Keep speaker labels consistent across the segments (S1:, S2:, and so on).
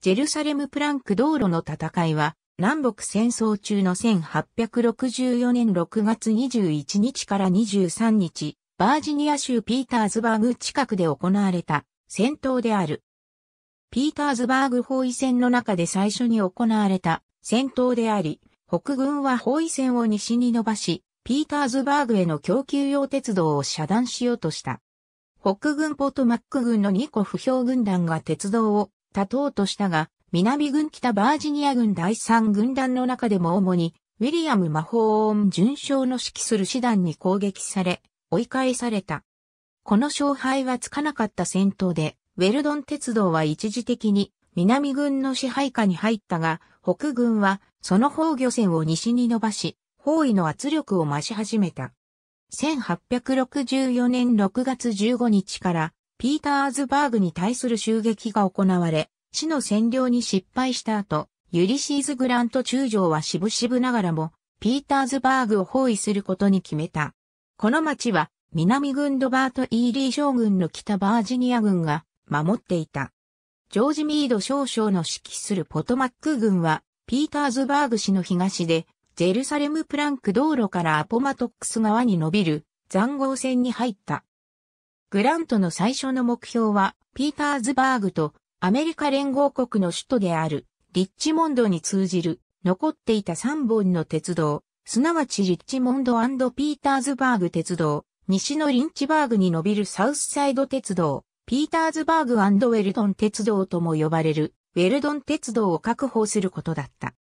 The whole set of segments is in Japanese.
S1: ジェルサレムプランク道路の戦いは、南北戦争中の1864年6月21日から23日、バージニア州ピーターズバーグ近くで行われた戦闘である。ピーターズバーグ包囲戦の中で最初に行われた戦闘であり、北軍は包囲戦を西に伸ばし、ピーターズバーグへの供給用鉄道を遮断しようとした。北軍ポトマック軍の2個不評軍団が鉄道を立とうとしたが、南軍北バージニア軍第3軍団の中でも主に、ウィリアム・魔法音巡将の指揮する師団に攻撃され、追い返された。この勝敗はつかなかった戦闘で、ウェルドン鉄道は一時的に南軍の支配下に入ったが、北軍はその防御船を西に伸ばし、包囲の圧力を増し始めた。1864年6月15日からピーターズバーグに対する襲撃が行われ、市の占領に失敗した後、ユリシーズ・グラント中将は渋々ながらも、ピーターズバーグを包囲することに決めた。この町は、南軍ドバート・イーリー将軍の北バージニア軍が守っていた。ジョージ・ミード少将の指揮するポトマック軍は、ピーターズバーグ市の東で、ジェルサレムプランク道路からアポマトックス側に伸びる、残壕線に入った。グラントの最初の目標は、ピーターズバーグとアメリカ連合国の首都である、リッチモンドに通じる、残っていた3本の鉄道、すなわちリッチモンドピーターズバーグ鉄道、西のリンチバーグに伸びるサウスサイド鉄道、ピーターズバーグウェルドン鉄道とも呼ばれる、ウェルドン鉄道を確保することだった。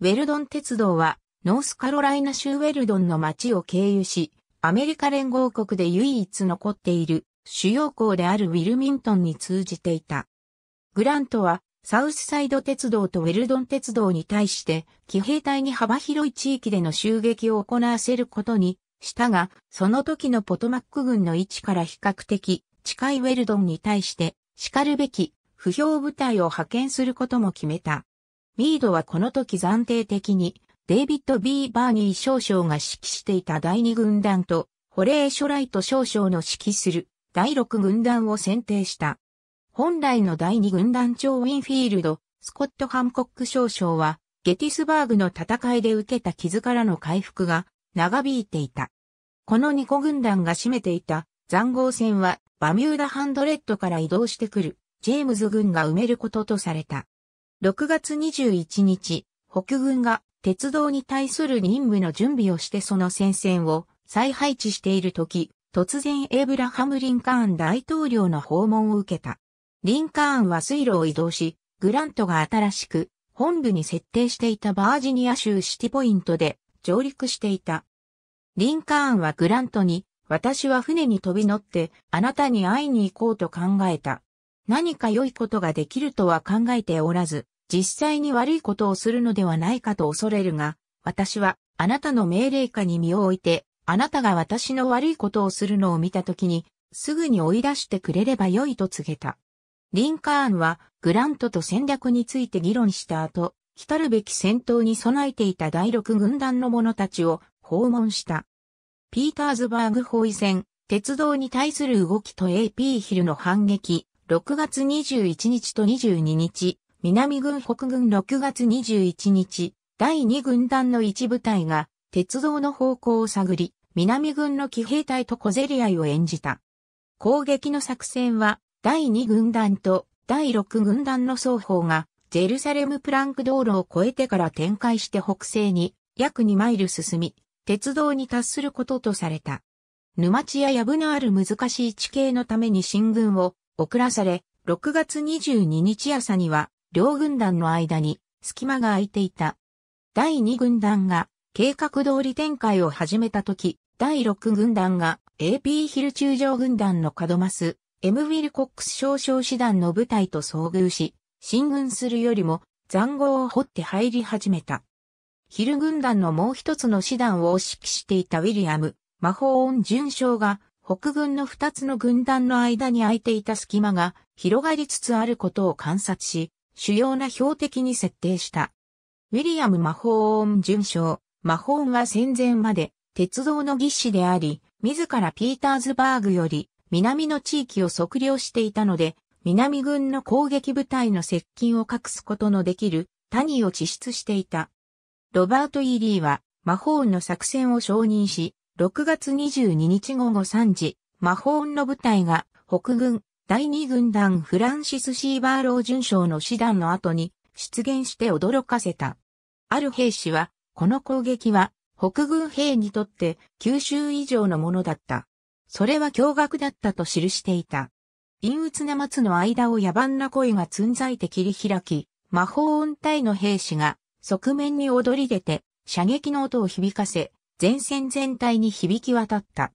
S1: ウェルドン鉄道は、ノースカロライナ州ウェルドンの町を経由し、アメリカ連合国で唯一残っている主要港であるウィルミントンに通じていた。グラントはサウスサイド鉄道とウェルドン鉄道に対して騎兵隊に幅広い地域での襲撃を行わせることにしたが、その時のポトマック軍の位置から比較的近いウェルドンに対して叱るべき不評部隊を派遣することも決めた。ミードはこの時暫定的にデイビッド・ B・ バーニー少将が指揮していた第二軍団と、ホレー・ショライト少将の指揮する第六軍団を選定した。本来の第二軍団長ウィンフィールド、スコット・ハンコック少将は、ゲティスバーグの戦いで受けた傷からの回復が長引いていた。この二個軍団が占めていた残壕戦はバミューダハンドレッドから移動してくるジェームズ軍が埋めることとされた。6月21日、北軍が鉄道に対する任務の準備をしてその戦線を再配置している時、突然エイブラハム・リンカーン大統領の訪問を受けた。リンカーンは水路を移動し、グラントが新しく本部に設定していたバージニア州シティポイントで上陸していた。リンカーンはグラントに、私は船に飛び乗ってあなたに会いに行こうと考えた。何か良いことができるとは考えておらず、実際に悪いことをするのではないかと恐れるが、私はあなたの命令下に身を置いて、あなたが私の悪いことをするのを見たときに、すぐに追い出してくれればよいと告げた。リンカーンはグラントと戦略について議論した後、来るべき戦闘に備えていた第六軍団の者たちを訪問した。ピーターズバーグ包囲戦、鉄道に対する動きと AP ヒルの反撃、6月21日と22日、南軍北軍6月21日、第2軍団の一部隊が、鉄道の方向を探り、南軍の騎兵隊と小競り合いを演じた。攻撃の作戦は、第2軍団と第6軍団の双方が、ジェルサレムプランク道路を越えてから展開して北西に約2マイル進み、鉄道に達することとされた。沼地や藪のある難しい地形のために進軍を遅らされ、6月22日朝には両軍団の間に隙間が空いていた。第2軍団が計画通り展開を始めた時、第6軍団が AP ヒル中将軍団の門マス、M ウィルコックス少将師団の部隊と遭遇し、進軍するよりも残壕を掘って入り始めた。ヒル軍団のもう一つの師団を指揮していたウィリアム、魔法音巡将が北軍の二つの軍団の間に空いていた隙間が広がりつつあることを観察し、主要な標的に設定した。ウィリアム魔法音巡将、魔法は戦前まで鉄道の技師であり、自らピーターズバーグより南の地域を測量していたので、南軍の攻撃部隊の接近を隠すことのできる谷を地出していた。ロバート・イーリーは魔法の作戦を承認し、6月22日午後3時、魔法の部隊が北軍第二軍団フランシス・シーバーロー巡将の師団の後に出現して驚かせた。ある兵士は、この攻撃は北軍兵にとって九州以上のものだった。それは驚愕だったと記していた。陰鬱な松の間を野蛮な声がつんざいて切り開き、魔法音帯の兵士が側面に躍り出て射撃の音を響かせ、前線全体に響き渡った。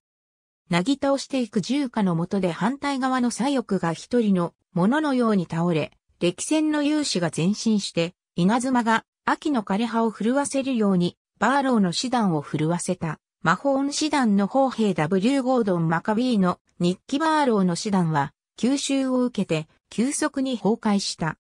S1: なぎ倒していく重火の下で反対側の左翼が一人のもののように倒れ、歴戦の勇士が前進して、稲妻が秋の枯葉を震わせるように、バーローの師団を震わせた。魔法師団の砲兵 W ゴードン・マカビーの日記バーローの師団は、吸収を受けて、急速に崩壊した。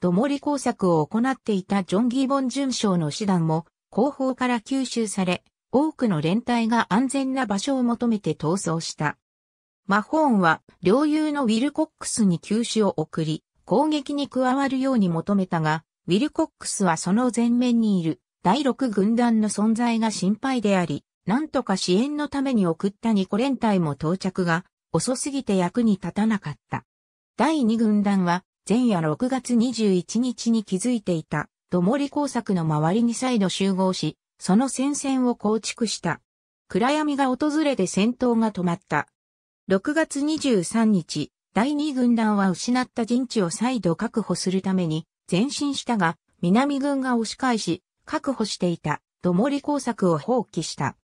S1: どもり工作を行っていたジョン・ギーボンン将の師団も、後方から吸収され、多くの連隊が安全な場所を求めて逃走した。マホーンは領有のウィルコックスに急死を送り、攻撃に加わるように求めたが、ウィルコックスはその前面にいる第6軍団の存在が心配であり、なんとか支援のために送ったニ個連隊も到着が遅すぎて役に立たなかった。第2軍団は前夜6月21日に築いていた土盛工作の周りに再度集合し、その戦線を構築した。暗闇が訪れて戦闘が止まった。6月23日、第2軍団は失った陣地を再度確保するために前進したが、南軍が押し返し、確保していた、どもり工作を放棄した。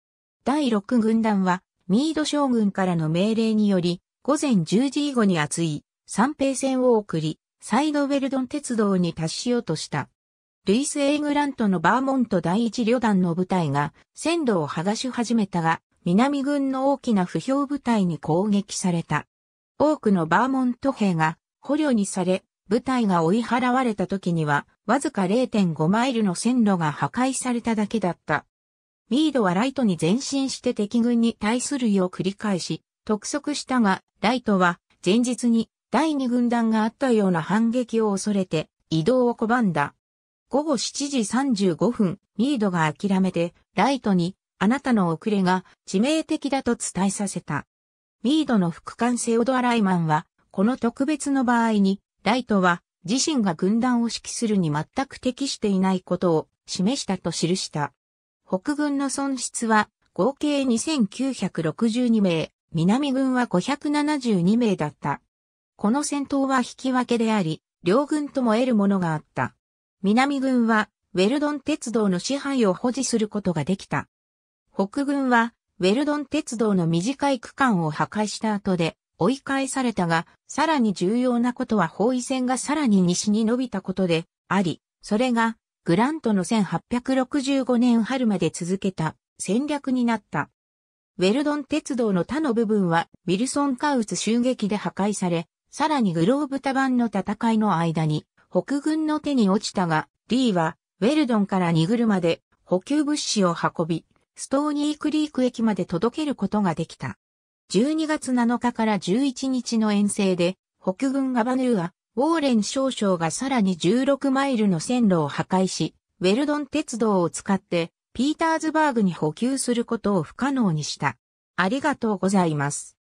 S1: 第6軍団は、ミード将軍からの命令により、午前10時以後に厚い、三平線を送り、サイドウェルドン鉄道に達しようとした。ルイス・エイグラントのバーモント第一旅団の部隊が線路を剥がし始めたが、南軍の大きな不評部隊に攻撃された。多くのバーモント兵が捕虜にされ、部隊が追い払われた時には、わずか0.5マイルの線路が破壊されただけだった。ミードはライトに前進して敵軍に対するよう繰り返し、督促したが、ライトは前日に第二軍団があったような反撃を恐れて移動を拒んだ。午後7時35分、ミードが諦めて、ライトに、あなたの遅れが致命的だと伝えさせた。ミードの副官セオドア・ライマンは、この特別の場合に、ライトは自身が軍団を指揮するに全く適していないことを示したと記した。北軍の損失は合計2962名、南軍は572名だった。この戦闘は引き分けであり、両軍とも得るものがあった。南軍はウェルドン鉄道の支配を保持することができた。北軍はウェルドン鉄道の短い区間を破壊した後で追い返されたが、さらに重要なことは包囲線がさらに西に伸びたことであり、それがグラントの1865年春まで続けた戦略になった。ウェルドン鉄道の他の部分はウィルソン・カウツ襲撃で破壊され、さらにグローブタバンの戦いの間に北軍の手に落ちたが、リーは、ウェルドンからニグルまで補給物資を運び、ストーニークリーク駅まで届けることができた。12月7日から11日の遠征で、北軍ガバヌーア、ウォーレン少将がさらに16マイルの線路を破壊し、ウェルドン鉄道を使って、ピーターズバーグに補給することを不可能にした。ありがとうございます。